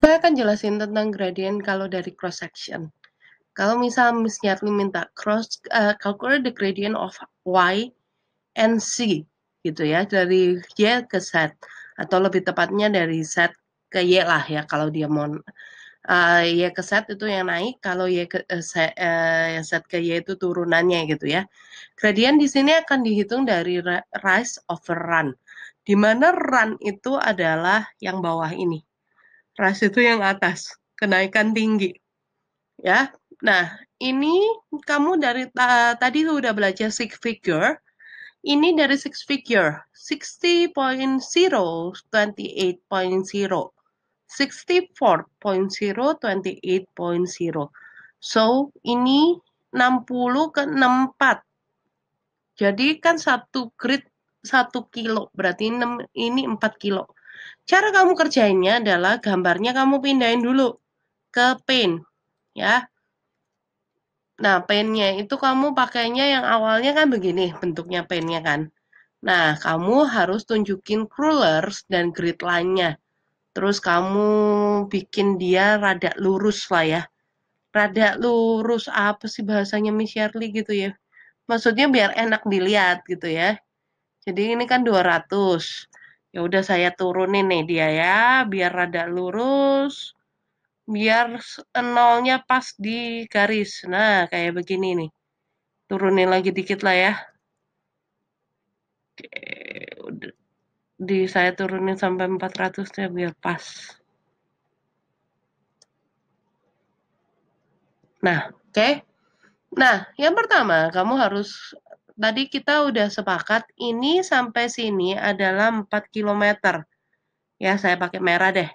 Saya akan jelasin tentang gradient kalau dari cross section. Kalau misal Miss Yatli minta cross uh, calculate the gradient of y and z gitu ya dari y ke z atau lebih tepatnya dari z ke y lah ya kalau dia mau uh, eh, y ke z itu yang naik kalau y ke uh, z, uh, z ke y itu turunannya gitu ya. Gradient di sini akan dihitung dari rise over run. Di mana run itu adalah yang bawah ini Ras itu yang atas, kenaikan tinggi. Ya. Nah, ini kamu dari ta tadi udah belajar six figure. Ini dari six figure, 60.0, 28.0, 64.0, 28.0. So, ini 60 ke 64. Jadi kan satu grid satu kilo, berarti 6, ini 4 kilo. Cara kamu kerjainnya adalah gambarnya kamu pindahin dulu ke paint, ya. Nah, pennya itu kamu pakainya yang awalnya kan begini bentuknya pennya kan. Nah, kamu harus tunjukin rulers dan grid line-nya. Terus kamu bikin dia rada lurus lah ya. Rada lurus apa sih bahasanya Miss Shirley gitu ya. Maksudnya biar enak dilihat gitu ya. Jadi ini kan 200 ya udah saya turunin nih dia ya biar rada lurus biar nolnya pas di garis nah kayak begini nih turunin lagi dikit lah ya oke udah di saya turunin sampai 400 ya biar pas nah oke okay. nah yang pertama kamu harus tadi kita udah sepakat ini sampai sini adalah 4 km. Ya, saya pakai merah deh.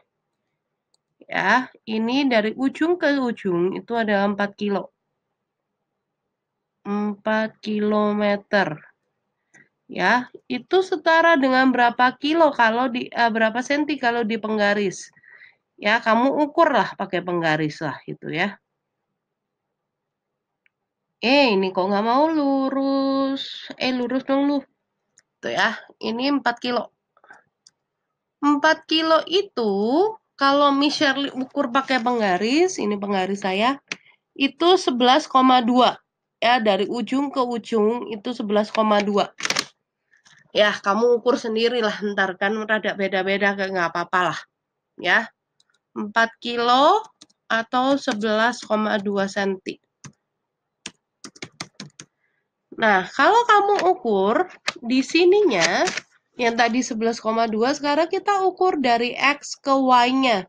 Ya, ini dari ujung ke ujung itu adalah 4 kilo. 4 km. Ya, itu setara dengan berapa kilo kalau di eh, berapa senti kalau di penggaris. Ya, kamu ukurlah pakai penggaris lah itu ya eh ini kok nggak mau lurus eh lurus dong lu tuh ya ini 4 kilo 4 kilo itu kalau Michelle ukur pakai penggaris ini penggaris saya itu 11,2 ya dari ujung ke ujung itu 11,2 ya kamu ukur sendiri lah ntar kan rada beda-beda nggak apa-apa lah ya 4 kilo atau 11,2 cm Nah, kalau kamu ukur di sininya, yang tadi 11,2 sekarang kita ukur dari X ke Y-nya.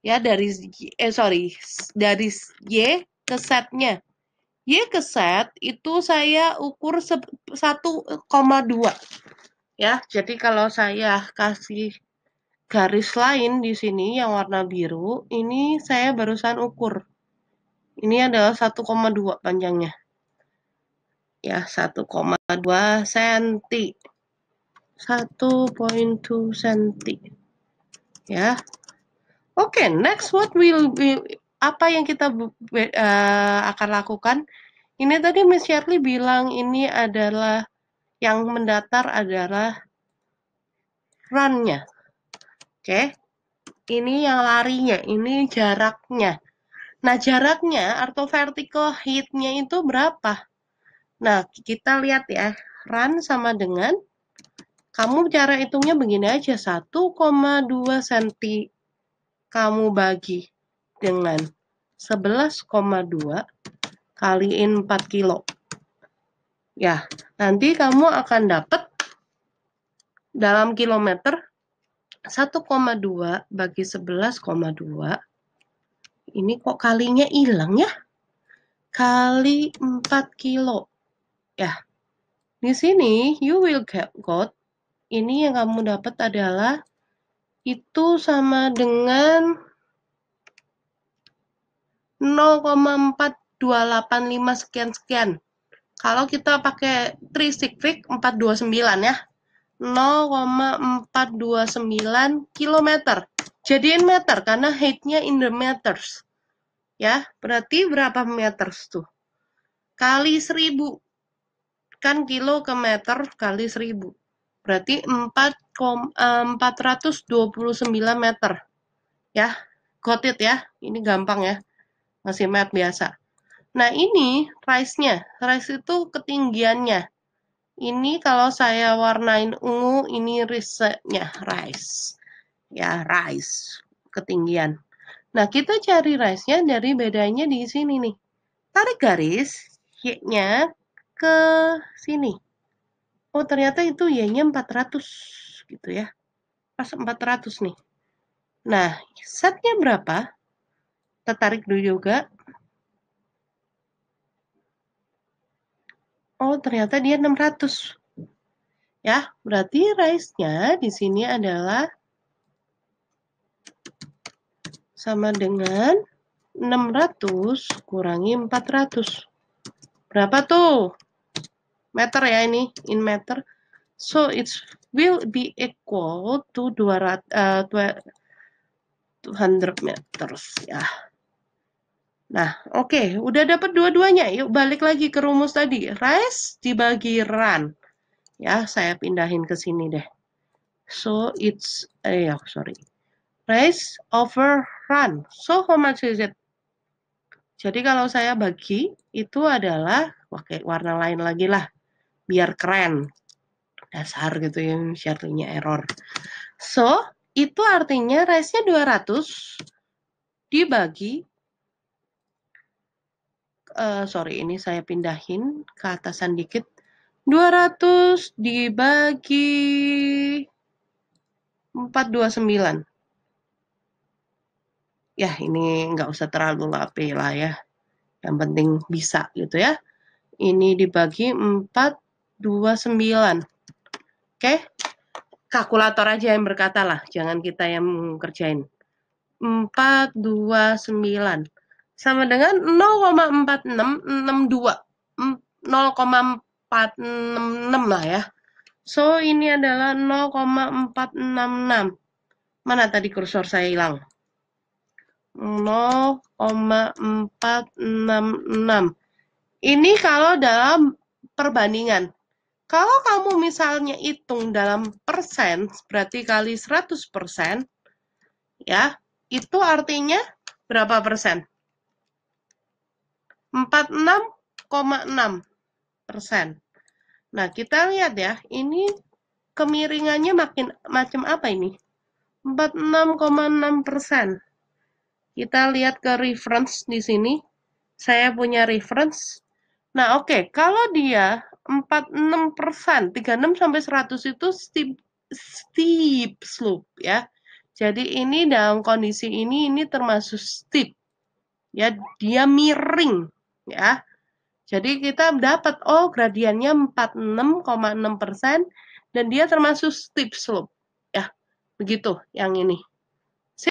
Ya, dari eh sorry, dari Y ke Z-nya. Y ke Z itu saya ukur 1,2. Ya, jadi kalau saya kasih garis lain di sini yang warna biru, ini saya barusan ukur. Ini adalah 1,2 panjangnya ya 1,2 cm 1.2 cm ya oke okay, next what will be apa yang kita uh, akan lakukan ini tadi Miss Shirley bilang ini adalah yang mendatar adalah runnya oke okay. ini yang larinya ini jaraknya nah jaraknya atau vertical heightnya itu berapa Nah, kita lihat ya, run sama dengan, kamu cara hitungnya begini aja, 1,2 cm kamu bagi dengan 11,2 kaliin 4 kilo. Ya, nanti kamu akan dapat dalam kilometer 1,2 bagi 11,2. Ini kok kalinya hilang ya? Kali 4 kilo. Ya, di sini you will get got. Ini yang kamu dapat adalah itu sama dengan 0,4285 sekian-sekian. Kalau kita pakai 3 429 ya. 0,429 km. Jadiin meter karena height-nya in the meters. Ya, berarti berapa meters tuh? Kali 1000 kan kilo ke meter kali 1000. Berarti 4, 429 eh, meter. Ya, kotit ya. Ini gampang ya. Masih mat biasa. Nah, ini rise-nya. Rise itu ketinggiannya. Ini kalau saya warnain ungu, ini rise-nya, rise. Ya, rise, ketinggian. Nah, kita cari rise-nya dari bedanya di sini nih. Tarik garis, Y-nya ke sini. Oh, ternyata itu Y-nya 400 gitu ya. Pas 400 nih. Nah, setnya berapa? tertarik dulu juga. Oh, ternyata dia 600. Ya, berarti nya di sini adalah sama dengan 600 kurangi 400. Berapa tuh? meter ya ini in meter so it will be equal to 200 uh, 200 meters ya nah oke okay. udah dapat dua-duanya yuk balik lagi ke rumus tadi rise dibagi run ya saya pindahin ke sini deh so it's eh ya sorry rise over run so how much is it jadi kalau saya bagi itu adalah pakai warna lain lagi lah biar keren. Dasar gitu ya, syartinya error. So, itu artinya nya 200 dibagi uh, sorry ini saya pindahin ke atasan dikit 200 dibagi 429 ya ini nggak usah terlalu lapi lah ya yang penting bisa gitu ya ini dibagi 4 29. Oke. Okay? Kalkulator aja yang berkata lah, jangan kita yang kerjain. 429 sama dengan 0,4662. 0,466 lah ya. So ini adalah 0,466. Mana tadi kursor saya hilang? 0,466. Ini kalau dalam perbandingan. Kalau kamu misalnya hitung dalam persen, berarti kali 100 persen, ya, itu artinya berapa persen? 46,6 persen. Nah, kita lihat ya, ini kemiringannya makin macam apa ini? 46,6 persen. Kita lihat ke reference di sini. Saya punya reference. Nah, oke, okay. kalau dia 46 persen, 36 sampai 100 itu steep, steep slope ya. Jadi ini dalam kondisi ini ini termasuk steep ya, dia miring ya. Jadi kita dapat oh gradiennya 46,6 persen dan dia termasuk steep slope ya, begitu yang ini.